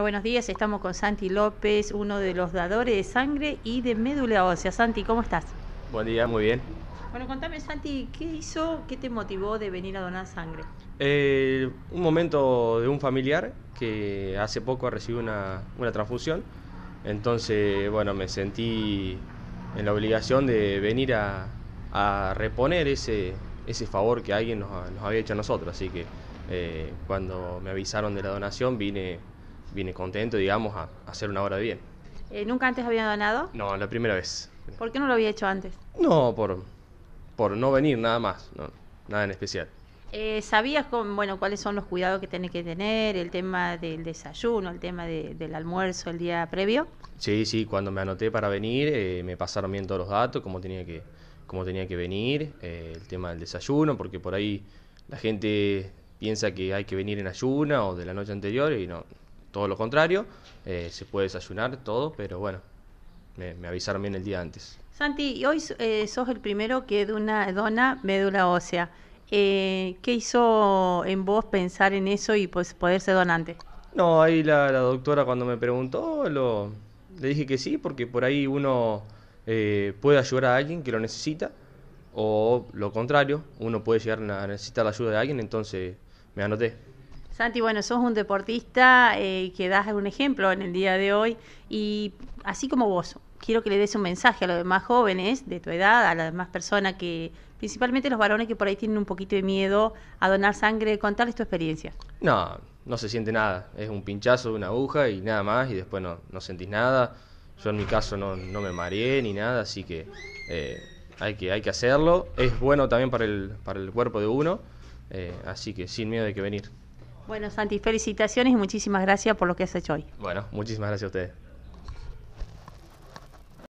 buenos días, estamos con Santi López, uno de los dadores de sangre y de médula ósea. Santi, ¿cómo estás? Buen día, muy bien. Bueno, contame Santi, ¿qué hizo, qué te motivó de venir a donar sangre? Eh, un momento de un familiar que hace poco recibió una, una transfusión, entonces, bueno, me sentí en la obligación de venir a, reponer ese, ese favor que alguien nos, había hecho a nosotros, así que eh, cuando me avisaron de la donación vine ...viene contento, digamos, a, hacer una hora de bien. Eh, ¿Nunca antes había donado? No, la primera vez. ¿Por qué no lo había hecho antes? No, por, por no venir, nada más, nada en especial. Eh, ¿Sabías con, bueno, cuáles son los cuidados que tenés que tener? El tema del desayuno, el tema del almuerzo el día previo. Sí, sí, cuando me anoté para venir eh, me pasaron bien todos los datos, cómo tenía que, cómo tenía que venir, el tema del desayuno, porque por ahí la gente piensa que hay que venir en ayuna o de la noche anterior y no, todo lo contrario, eh, se puede desayunar, todo, pero bueno, me, avisaron bien el día antes. Santi, hoy eh, sos el primero que de una dona médula ósea. Eh, ¿Qué hizo en vos pensar en eso y pues, poder ser donante? No, ahí la, la doctora cuando me preguntó, lo, le dije que sí, porque por ahí uno eh, puede ayudar a alguien que lo necesita, o lo contrario, uno puede llegar a necesitar la ayuda de alguien, entonces me anoté. Santi, bueno, sos un deportista eh, que das un ejemplo en el día de hoy y así como vos, quiero que le des un mensaje a los demás jóvenes de tu edad, a las demás personas que, principalmente los varones que por ahí tienen un poquito de miedo a donar sangre, contarles tu experiencia. No, no se siente nada, es un pinchazo, una aguja y nada más y después no, no sentís nada. Yo en mi caso no, me mareé ni nada, así que, eh, hay que hay que hacerlo. Es bueno también para el, para el cuerpo de uno, eh, así que sin miedo hay que venir. Bueno, Santi, felicitaciones y muchísimas gracias por lo que has hecho hoy. Bueno, muchísimas gracias a ustedes.